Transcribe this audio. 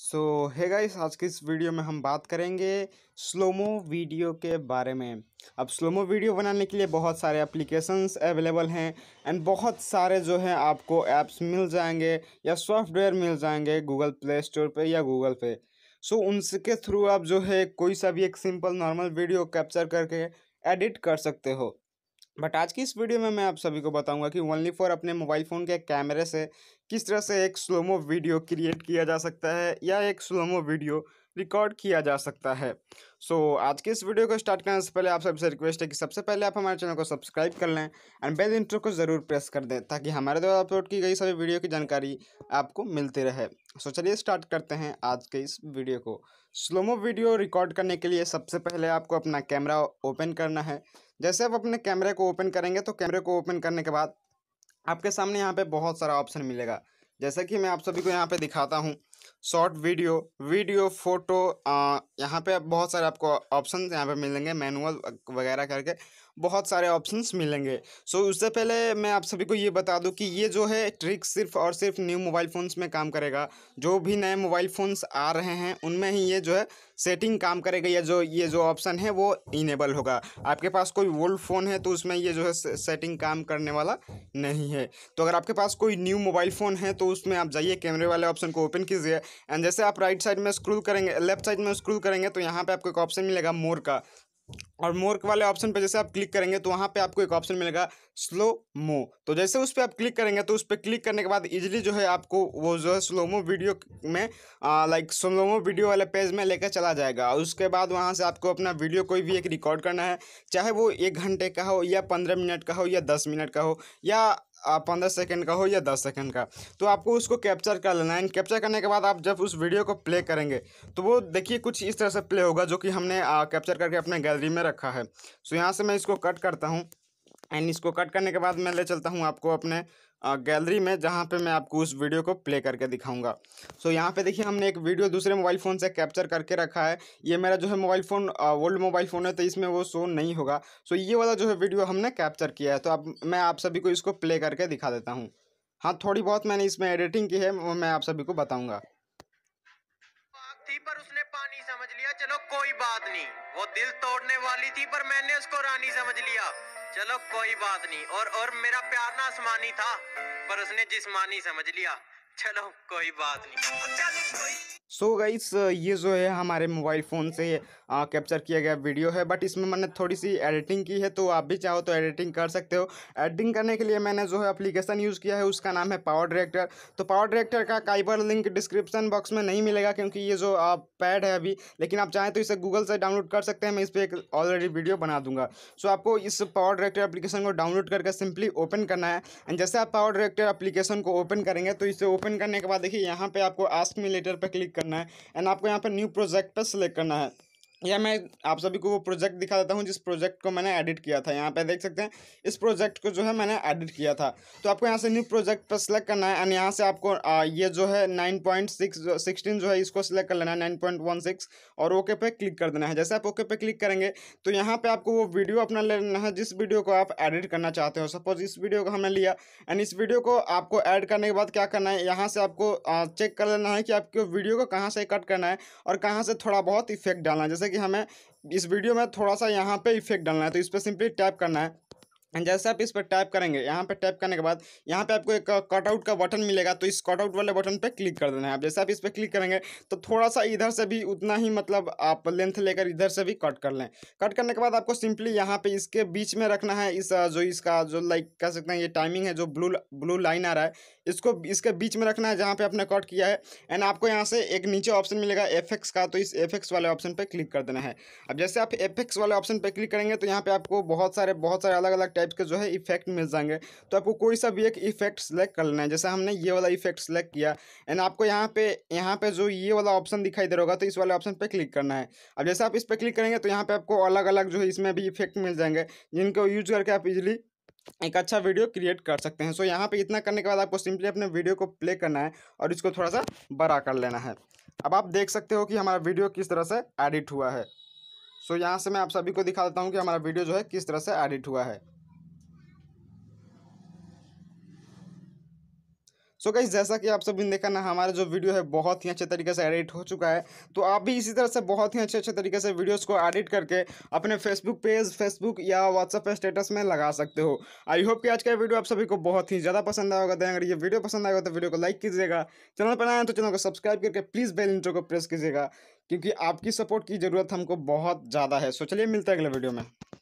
सो है इस आज के इस वीडियो में हम बात करेंगे स्लोमो वीडियो के बारे में अब स्लोमो वीडियो बनाने के लिए बहुत सारे एप्लीकेशंस अवेलेबल हैं एंड बहुत सारे जो हैं आपको ऐप्स मिल जाएंगे या सॉफ्टवेयर मिल जाएंगे गूगल प्ले स्टोर पे या गूगल पे सो so, उनके थ्रू आप जो है कोई सा भी एक सिंपल नॉर्मल वीडियो कैप्चर करके एडिट कर सकते हो बट आज की इस वीडियो में मैं आप सभी को बताऊंगा कि ओनली फॉर अपने मोबाइल फ़ोन के कैमरे से किस तरह से एक स्लोमो वीडियो क्रिएट किया जा सकता है या एक स्लोमो वीडियो रिकॉर्ड किया जा सकता है सो so, आज के इस वीडियो को स्टार्ट करने से पहले आप सबसे रिक्वेस्ट है कि सबसे पहले आप हमारे चैनल को सब्सक्राइब कर लें एंड बेल इंट्रो को ज़रूर प्रेस कर दें ताकि हमारे द्वारा अपलोड की गई सभी वीडियो की जानकारी आपको मिलती रहे सो so, चलिए स्टार्ट करते हैं आज के इस वीडियो को स्लोमो वीडियो रिकॉर्ड करने के लिए सबसे पहले आपको अपना कैमरा ओपन करना है जैसे आप अपने कैमरे को ओपन करेंगे तो कैमरे को ओपन करने के बाद आपके सामने यहाँ पर बहुत सारा ऑप्शन मिलेगा जैसा कि मैं आप सभी को यहाँ पर दिखाता हूँ शॉर्ट वीडियो वीडियो फ़ोटो यहाँ पे बहुत सारे आपको ऑप्शन यहाँ पे मिलेंगे मैनुअल वगैरह करके बहुत सारे ऑप्शंस मिलेंगे सो so, उससे पहले मैं आप सभी को ये बता दूं कि ये जो है ट्रिक सिर्फ और सिर्फ न्यू मोबाइल फ़ोन्स में काम करेगा जो भी नए मोबाइल फ़ोन्स आ रहे हैं उनमें ही ये जो है सेटिंग काम करेगा या जो ये जो ऑप्शन है वो इनेबल होगा आपके पास कोई ओल्ड फ़ोन है तो उसमें ये जो है सेटिंग काम करने वाला नहीं है तो अगर आपके पास कोई न्यू मोबाइल फ़ोन है तो उसमें आप जाइए कैमरे वाले ऑप्शन को ओपन कीजिए एंड जैसे आप राइट साइड में स्क्रूल करेंगे लेफ्ट साइड में स्क्रूल करेंगे तो यहाँ पर आपको एक ऑप्शन मिलेगा मोर का और मोर वाले ऑप्शन पे जैसे आप क्लिक करेंगे तो वहाँ पे आपको एक ऑप्शन मिलेगा स्लो मो तो जैसे उस पर आप क्लिक करेंगे तो उस पर क्लिक करने के बाद इजीली जो है आपको वो जो है स्लोमो वीडियो में लाइक स्लोमो वीडियो वाले पेज में लेकर चला जाएगा और उसके बाद वहाँ से आपको अपना वीडियो कोई भी एक रिकॉर्ड करना है चाहे वो एक घंटे का हो या पंद्रह मिनट का हो या दस मिनट का हो या पंद्रह सेकंड का हो या दस सेकंड का तो आपको उसको कैप्चर कर लेना है कैप्चर करने के बाद आप जब उस वीडियो को प्ले करेंगे तो वो देखिए कुछ इस तरह से प्ले होगा जो कि हमने कैप्चर करके अपने गैलरी में रखा है सो यहाँ से मैं इसको कट करता हूँ एंड इसको कट करने के बाद मैं ले चलता हूँ आपको अपने गैलरी में जहाँ पे मैं आपको उस वीडियो को प्ले करके दिखाऊंगा सो so, यहाँ पे देखिए हमने एक वीडियो दूसरे मोबाइल फ़ोन से कैप्चर करके रखा है ये मेरा जो है mobile phone old mobile phone है तो इसमें वो शो नहीं होगा सो so, ये वाला जो है वीडियो हमने कैप्चर किया है तो अब मैं आप सभी को इसको प्ले करके दिखा देता हूँ हाँ थोड़ी बहुत मैंने इसमें एडिटिंग की है वो मैं आप सभी को बताऊँगा पर उसने पानी समझ लिया चलो कोई बात नहीं वो दिल तोड़ने वाली थी पर मैंने उसको रानी समझ लिया चलो कोई बात नहीं और और मेरा प्यार ना आसमानी था पर उसने जिसमानी समझ लिया चलो कोई बात नहीं सो so गाइस ये जो है हमारे मोबाइल फ़ोन से कैप्चर किया गया वीडियो है बट इसमें मैंने थोड़ी सी एडिटिंग की है तो आप भी चाहो तो एडिटिंग कर सकते हो एडिटिंग करने के लिए मैंने जो है एप्लीकेशन यूज़ किया है उसका नाम है पावर डायरेक्टर तो पावर डायरेक्टर का काइबर लिंक डिस्क्रिप्शन बॉक्स में नहीं मिलेगा क्योंकि ये जो पैड है अभी लेकिन आप चाहें तो इसे गूगल से डाउनलोड कर सकते हैं मैं इस पर एक ऑलरेडी वीडियो बना दूंगा सो so, आपको इस पावर डायरेक्टर एप्लीकेशन को डाउनलोड करके सिंपली ओपन करना है एंड जैसे आप पावर डायरेक्टर एप्लीकेशन को ओपन करेंगे तो इसे ओपन लॉगिन करने के बाद देखिए यहाँ पे आपको आस्क मी लेटर पर क्लिक करना है एंड आपको यहाँ पे न्यू प्रोजेक्ट पर सिलेक्ट करना है या मैं आप सभी को वो प्रोजेक्ट दिखा देता हूँ जिस प्रोजेक्ट को मैंने एडिट किया था यहाँ पे देख सकते हैं इस प्रोजेक्ट को जो है मैंने एडिट किया था तो आपको यहाँ से न्यू प्रोजेक्ट पर सिलेक्ट करना है एंड यहाँ से आपको आ, ये जो है नाइन पॉइंट सिक्स सिक्सटीन जो है इसको सिलेक्ट कर लेना है नाइन पॉइंट वन सिक्स और ओके पे क्लिक कर देना है जैसे आप ओके पे क्लिक करेंगे तो यहाँ पर आपको वो वीडियो अपना लेना है जिस वीडियो को आप एडिट करना चाहते हो सपोज इस वीडियो को हमने लिया एंड इस वीडियो को आपको एड करने के बाद क्या करना है यहाँ से आपको चेक कर लेना है कि आपको वीडियो को कहाँ से कट करना है और कहाँ से थोड़ा बहुत इफेक्ट डालना है जैसे कि हमें इस वीडियो में थोड़ा सा यहाँ पे इफेक्ट डालना है तो इस पर सिंपली टैप करना है एंड जैसे आप इस पर टैप करेंगे यहाँ पर टैप करने के बाद यहाँ पे आपको एक कटआउट uh, का बटन मिलेगा तो इस कटआउट वाले बटन पे क्लिक कर देना है आप जैसे आप इस पर क्लिक करेंगे तो थोड़ा सा इधर से भी उतना ही मतलब आप लेंथ लेकर इधर से भी कट कर लें कट करने के बाद आपको सिंपली यहाँ पे इसके बीच में रखना है इस uh, जो इसका जो लाइक कह सकते हैं ये टाइमिंग है जो ब्लू ब्लू लाइन आ रहा है इसको इसके बीच में रखना है जहाँ पर आपने कट किया है एंड आपको यहाँ से एक नीचे ऑप्शन मिलेगा एफ का तो इस एफ वाले ऑप्शन पर क्लिक कर देना है अब जैसे आप एफ वाले ऑप्शन पर क्लिक करेंगे तो यहाँ पर आपको बहुत सारे बहुत सारे अलग अलग टाइप के जो है इफेक्ट मिल जाएंगे तो आपको कोई सा भी एक इफेक्ट सेलेक्ट कर लेना है जैसे हमने ये वाला इफेक्ट सेलेक्ट किया एंड आपको यहाँ पे यहाँ पे जो ये वाला ऑप्शन दिखाई दे रहा होगा तो इस वाले ऑप्शन पर क्लिक करना है अब जैसे आप इस पर क्लिक करेंगे तो यहाँ पे आपको अलग अलग जो है इसमें भी इफेक्ट मिल जाएंगे जिनको यूज करके आप इजिली एक अच्छा वीडियो क्रिएट कर सकते हैं सो यहाँ पे इतना करने के बाद आपको सिंपली अपने वीडियो को प्ले करना है और इसको थोड़ा सा बड़ा कर लेना है अब आप देख सकते हो कि हमारा वीडियो किस तरह से एडिट हुआ है सो so, यहाँ से मैं आप सभी को दिखा देता हूँ कि हमारा वीडियो जो है किस तरह से एडिट हुआ है सो so गाइज जैसा कि आप सभी ने देखा ना हमारा जो वीडियो है बहुत ही अच्छे तरीके से एडिट हो चुका है तो आप भी इसी तरह से बहुत ही अच्छे अच्छे तरीके से वीडियोस को एडिट करके अपने फेसबुक पेज फेसबुक या व्हाट्सअप स्टेटस में लगा सकते हो आई होप कि आज का वीडियो आप सभी को बहुत ही ज़्यादा पसंद आएगा देन तो अगर ये वीडियो पसंद आएगा तो वीडियो को लाइक कीजिएगा चैनल पर आए तो चैनल को सब्सक्राइब करके प्लीज़ बेल इंटर को प्रेस कीजिएगा क्योंकि आपकी सपोर्ट की ज़रूरत हमको बहुत ज़्यादा है सो चलिए मिलता है अगले वीडियो में